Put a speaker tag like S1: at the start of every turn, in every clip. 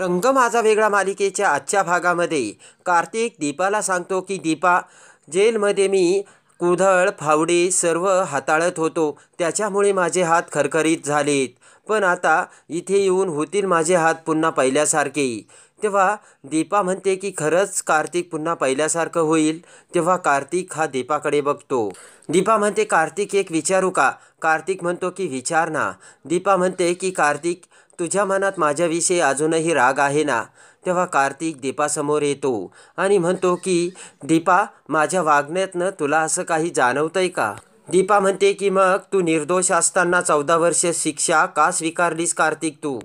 S1: रंग माझा वेगळा मालिकेच्या आजच्या भागामध्ये कार्तिक दीपाला सांगतो की दीपा जेलमध्ये मी कुधळ फावडे सर्व हाताळत होतो त्याच्यामुळे माझे हात खरखरीत झालेत पण आता इथे येऊन होतील माझे हात पुन्हा पहिल्यासारखे तेव्हा दीपा म्हणते की खरंच कार्तिक पुन्हा पहिल्यासारखं होईल तेव्हा कार्तिक हा दीपाकडे बघतो दीपा म्हणते कार्तिक एक विचारू का कार्तिक म्हणतो की विचार ना दीपा म्हणते की कार्तिक तुझ्या मनात माझ्याविषयी अजूनही राग आहे ना तेव्हा कार्तिक दीपासमोर येतो आणि म्हणतो की दीपा माझ्या वागण्यातनं तुला असं काही जाणवतंय का दीपा म्हणते की मग तू निर्दोष असताना चौदा वर्ष शिक्षा का स्वीकारलीस कार्तिक तू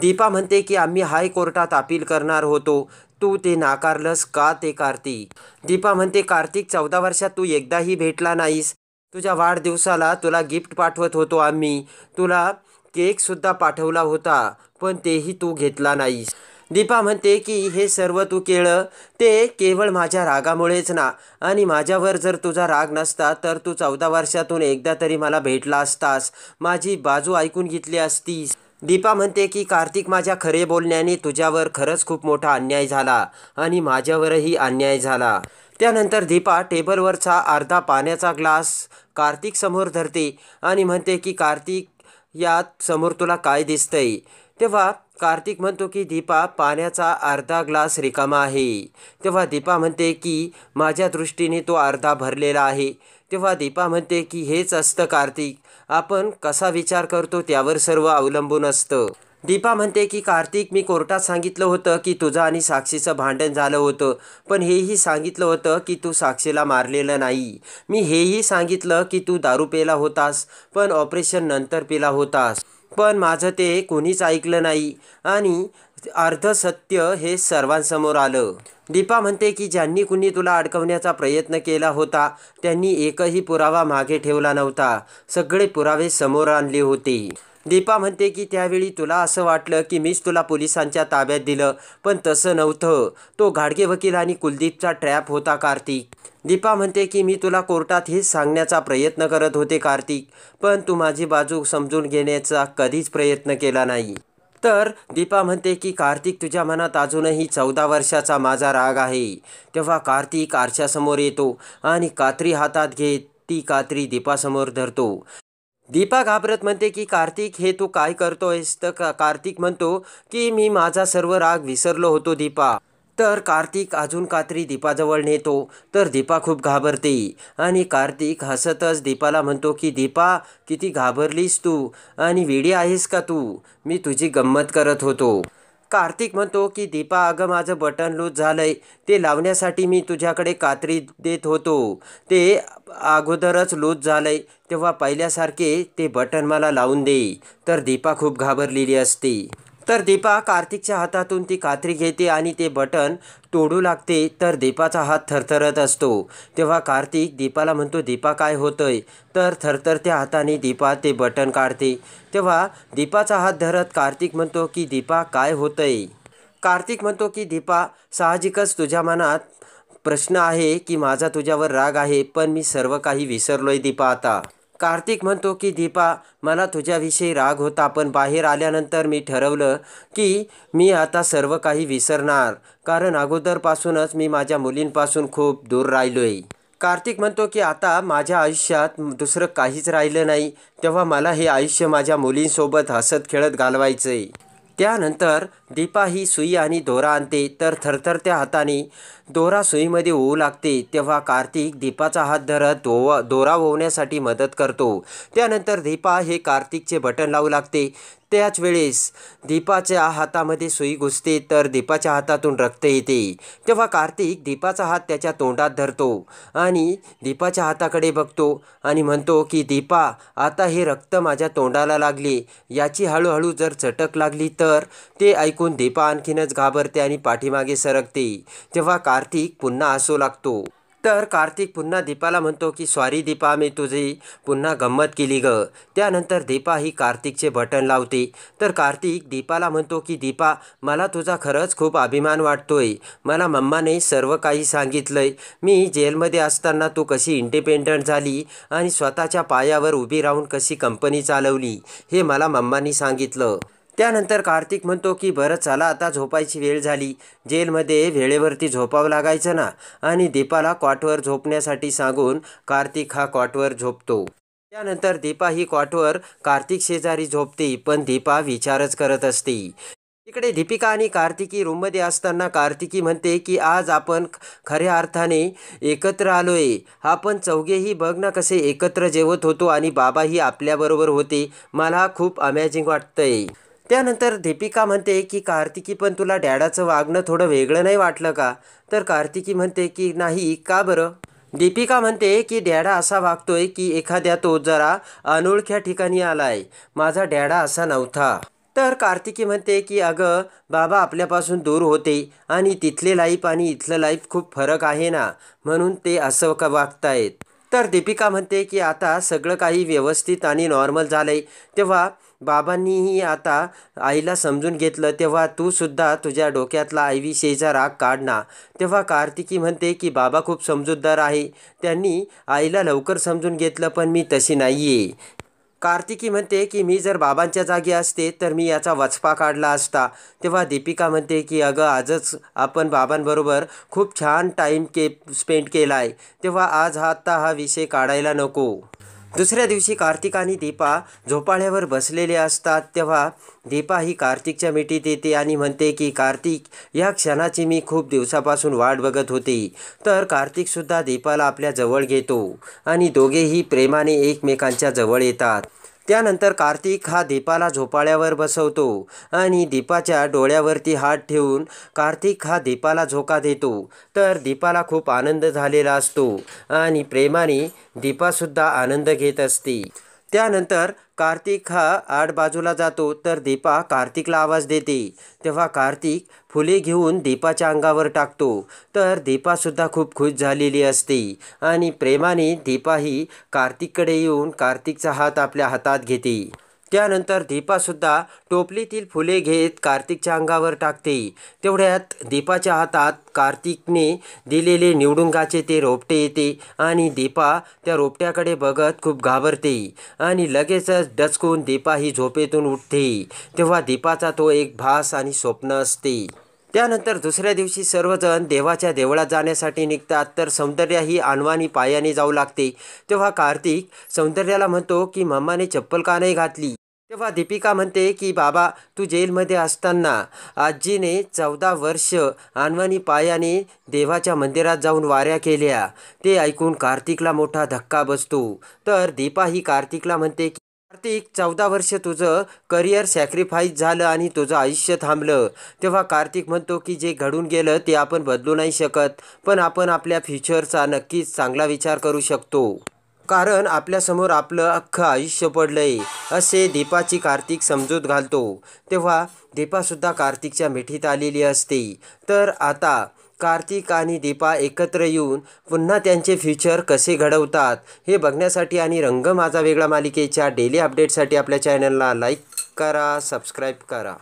S1: दीपा म्हणते की आम्ही हायकोर्टात अपील करणार होतो तू ते नाकारलंस का ते कार्तिक दीपा म्हणते कार्तिक चौदा वर्षात तू एकदाही भेटला नाहीस तुझ्या वाढदिवसाला तुला गिफ्ट पाठवत होतो आम्ही तुला केकसुद्धा पाठवला होता पण तेही तू घेतला नाहीस दीपा म्हणते की हे सर्व तू केलं ते केवळ माझ्या रागामुळेच ना आणि माझ्यावर जर तुझा राग नसता तर तू चौदा वर्षातून एकदा तरी मला भेटला असतास माझी बाजू ऐकून घेतली असतीस दीपा म्हणते की कार्तिक माझ्या खरे बोलण्याने तुझ्यावर खरंच खूप मोठा अन्याय झाला आणि माझ्यावरही अन्याय झाला त्यानंतर दीपा टेबलवरचा अर्धा पाण्याचा ग्लास कार्तिक समोर धरते आणि म्हणते की कार्तिक यात समोर तुला काय दिसतंय तेव्हा कार्तिक म्हणतो की दीपा पाण्याचा अर्धा ग्लास रिकामा आहे तेव्हा दीपा म्हणते की माझ्या दृष्टीने तो अर्धा भरलेला आहे तेव्हा दीपा म्हणते की हेच असतं कार्तिक आपण कसा विचार करतो त्यावर सर्व अवलंबून असतं दीपा म्हणते की कार्तिक मी कोर्टात सांगितलं होतं की तुझं आणि साक्षीचं भांडण झालं होतं पण हेही सांगितलं होतं की तू साक्षीला मारलेलं नाही मी हेही सांगितलं की तू दारू पेला होतास पण ऑपरेशन नंतर पेला होतास पण माझं ते कोणीच ऐकलं नाही आणि अर्धसत्य हे सर्वांसमोर आलं दीपा म्हणते की ज्यांनी कुणी तुला अडकवण्याचा प्रयत्न केला होता त्यांनी एकही पुरावा मागे ठेवला नव्हता सगळे पुरावे समोर आणले होते दीपा म्हणते की त्यावेळी तुला असं वाटलं की मीच तुला पोलिसांच्या ताब्यात दिलं पण तसं नव्हतं तो घाडगे वकील आणि कुलदीपचा ट्रॅप होता कार्तिक दीपा म्हणते की मी तुला कोर्टात हेच सांगण्याचा प्रयत्न करत होते कार्तिक पण तू माझी बाजू समजून घेण्याचा कधीच प्रयत्न केला नाही तर दीपा म्हणते की कार्तिक तुझ्या मनात अजूनही चौदा वर्षाचा माझा राग आहे तेव्हा कार्तिक आरशासमोर येतो आणि कात्री हातात घेत ती कात्री दीपासमोर धरतो दीपा घाबरत म्हणते की कार्तिक हे तू काय करतोयस तर कार्तिक म्हणतो की मी माझा सर्व राग विसरलो होतो दीपा तर कार्तिक अजून कात्री दीपाजवळ नेतो तर दीपा खूप घाबरते आणि कार्तिक हसतच दीपाला म्हणतो की दीपा किती घाबरलीस तू आणि विडी आहेस का तू मी तुझी गंमत करत होतो कार्तिक म्हणतो की दीपा अगं माझं बटन लूज झालंय ते लावण्यासाठी मी तुझ्याकडे कात्री देत होतो ते अगोदरच लूज झालंय तेव्हा पहिल्यासारखे ते बटन मला लावून दे तर दीपा खूप घाबरलेली असते तर दीपा कार्तिकच्या हातातून ती कात्री घेते आणि ते बटन तोडू लागते तर दीपाचा हात थरथरत असतो तेव्हा कार्तिक दीपाला म्हणतो दीपा काय होतंय तर थरथरत्या हाताने दीपा ते बटन काढते तेव्हा दीपाचा हात धरत कार्तिक म्हणतो की दीपा काय होतंय कार्तिक म्हणतो की दीपा साहजिकच तुझ्या मनात प्रश्न आहे की माझा तुझ्यावर राग आहे पण मी सर्व काही विसरलोय दीपा आता कार्तिक म्हणतो की दीपा मला तुझ्याविषयी राग होता पण बाहेर आल्यानंतर मी ठरवलं की मी आता सर्व काही विसरणार कारण अगोदरपासूनच मी माझ्या मुलींपासून खूप दूर राहिलो आहे कार्तिक म्हणतो की आता माझ्या आयुष्यात दुसरं काहीच राहिलं नाही तेव्हा मला हे आयुष्य माझ्या मुलींसोबत हसत खेळत घालवायचं आहे त्यानंतर दीपा ही सुई आणि दोरा आणते तर थरथरत्या हाताने दोरा सुईमध्ये होऊ लागते तेव्हा कार्तिक दीपाचा हात धरत धोवा दोरा ओवण्यासाठी मदत करतो त्यानंतर दीपा हे कार्तिकचे बटन लावू लागते त्याच वेळेस दीपाच्या हातामध्ये सुई घुसते तर दीपाच्या हातातून रक्त येते तेव्हा कार्तिक दीपाचा हात त्याच्या तोंडात धरतो आणि दीपाच्या हाताकडे बघतो आणि म्हणतो की दीपा आता हे रक्त माझ्या तोंडाला लागले याची हळूहळू जर चटक लागली तर ते ऐकून दीपा आणखीनच घाबरते आणि पाठीमागे सरकते तेव्हा कार्तिक पुन्हा हसू लागतो तर कार्तिक पुन्हा दीपाला म्हणतो की सॉरी दीपा मी तुझी पुन्हा गंमत केली ग त्यानंतर दीपा ही कार्तिकचे बटन लावते तर कार्तिक दीपाला म्हणतो की दीपा मला तुझा खरंच खूप अभिमान वाटतोय मला मम्माने सर्व काही सांगितलंय मी जेलमध्ये असताना तू कशी इंडिपेंडंट झाली आणि स्वतःच्या पायावर उभी राहून कशी कंपनी चालवली हे मला मम्मानी सांगितलं त्यानंतर कार्तिक म्हणतो की बरं चला आता झोपायची वेळ झाली जेलमध्ये वेळेवरती झोपावं लागायचं ना आणि दीपाला कॉटवर झोपण्यासाठी सांगून कार्तिक हा कॉटवर झोपतो त्यानंतर दीपा ही कॉटवर कार्तिक शेजारी झोपते पण दीपा विचारच करत असते इकडे दीपिका आणि कार्तिकी रूममध्ये असताना कार्तिकी म्हणते की आज आपण खऱ्या अर्थाने एकत्र आलो आहे आपण चौघेही बघ ना कसे एकत्र जेवत होतो आणि बाबाही आपल्याबरोबर होते मला खूप अमेझिंग वाटतंय त्यानंतर दीपिका म्हणते की कार्तिकी पण तुला डॅडाचं वागणं थोडं वेगळं नाही वाटलं का तर कार्तिकी म्हणते की नाही का बरं दीपिका म्हणते की डॅडा असा वागतोय की एखाद्या तो जरा अनोळख्या ठिकाणी आलाय माझा डॅडा असा नव्हता तर कार्तिकी म्हणते की अगं बाबा आपल्यापासून दूर होते आणि तिथले लाईफ आणि इथलं लाईफ खूप फरक आहे ना म्हणून ते असं का वागतायत तर दीपिका म्हणते की आता सगळं काही व्यवस्थित आणि नॉर्मल झालंय तेव्हा बाबांनीही आता आईला समजून घेतलं तेव्हा तू सुद्धा तुझ्या डोक्यातला आईविषयीचा राग काढणार तेव्हा कार्तिकी म्हणते की बाबा खूप समजूतदार आहे त्यांनी आईला लवकर समजून घेतलं पण मी तशी नाही आहे कार्तिकी म्हणते की मी जर बाबांच्या जागी असते तर मी याचा वचपा काढला असता तेव्हा दीपिका म्हणते की अगं आजच आपण बाबांबरोबर खूप छान टाईम के स्पेंड केला आहे तेव्हा आज हा आत्ता हा विषय काढायला नको दुसऱ्या दिवशी कार्तिक आणि दीपा झोपाळ्यावर बसलेले असतात तेव्हा दीपा ही कार्तिकच्या मिठीत येते आणि म्हणते की कार्तिक या क्षणाची मी खूप दिवसापासून वाट बघत होते तर कार्तिकसुद्धा दीपाला आपल्या जवळ घेतो आणि दोघेही प्रेमाने एकमेकांच्या जवळ येतात त्यानंतर कार्तिक हा दीपाला झोपाळ्यावर बसवतो आणि दीपाच्या डोळ्यावरती हात ठेवून कार्तिक हा दीपाला झोका देतो तर दीपाला खूप आनंद झालेला असतो आणि प्रेमाने दीपासुद्धा आनंद घेत असते त्यानंतर कार्तिक हा आठ बाजूला जातो तर दीपा कार्तिकला आवाज देते तेव्हा कार्तिक फुले घेऊन दीपाच्या अंगावर टाकतो तर दीपासुद्धा खूप खुश झालेली असते आणि प्रेमाने दीपाही कार्तिककडे येऊन कार्तिकचा हात आपल्या हातात घेते त्यानंतर दीपासुद्धा टोपलीतील फुले घेत कार्तिकच्या अंगावर टाकते तेवढ्यात दीपाच्या हातात कार्तिकने दिलेले निवडुंगाचे ते रोपटे येते आणि दीपा त्या रोपट्याकडे बघत खूप घाबरते आणि लगेचच डचकून दीपा ही झोपेतून उठते तेव्हा दीपाचा तो एक भास आणि स्वप्न असते त्यानंतर दुसऱ्या दिवशी सर्वजण देवाच्या देवळात जाण्यासाठी निघतात तर सौंदर्याही आणवानी पायाने जाऊ लागते तेव्हा कार्तिक सौंदर्याला म्हणतो की मम्माने चप्पल का नाही घातली तेव्हा दीपिका म्हणते की बाबा तू जेलमध्ये असताना आजीने चौदा वर्ष आणवानी पायाने देवाच्या मंदिरात जाऊन वाऱ्या केल्या ते ऐकून कार्तिकला मोठा धक्का बसतो तर दीपा ही कार्तिकला म्हणते की कार्तिक चौदा वर्ष तुझं करिअर सॅक्रिफाईस झालं आणि तुझं आयुष्य थांबलं तेव्हा कार्तिक म्हणतो की जे घडून गेलं ते आपण बदलू नाही शकत पण आपण आपल्या फ्युचरचा नक्कीच चांगला विचार करू शकतो कारण आपल्यासमोर आपलं अख्खं आयुष्य पडलंय असे दीपाची कार्तिक समजूत घालतो तेव्हा दीपासुद्धा कार्तिकच्या मिठीत आलेली असते तर आता कार्तिक आणि दीपा एकत्र येऊन पुन्हा त्यांचे फ्युचर कसे घडवतात हे बघण्यासाठी आणि रंग माझा वेगळा मालिकेच्या डेली अपडेटसाठी आपल्या चॅनलला लाईक करा सबस्क्राईब करा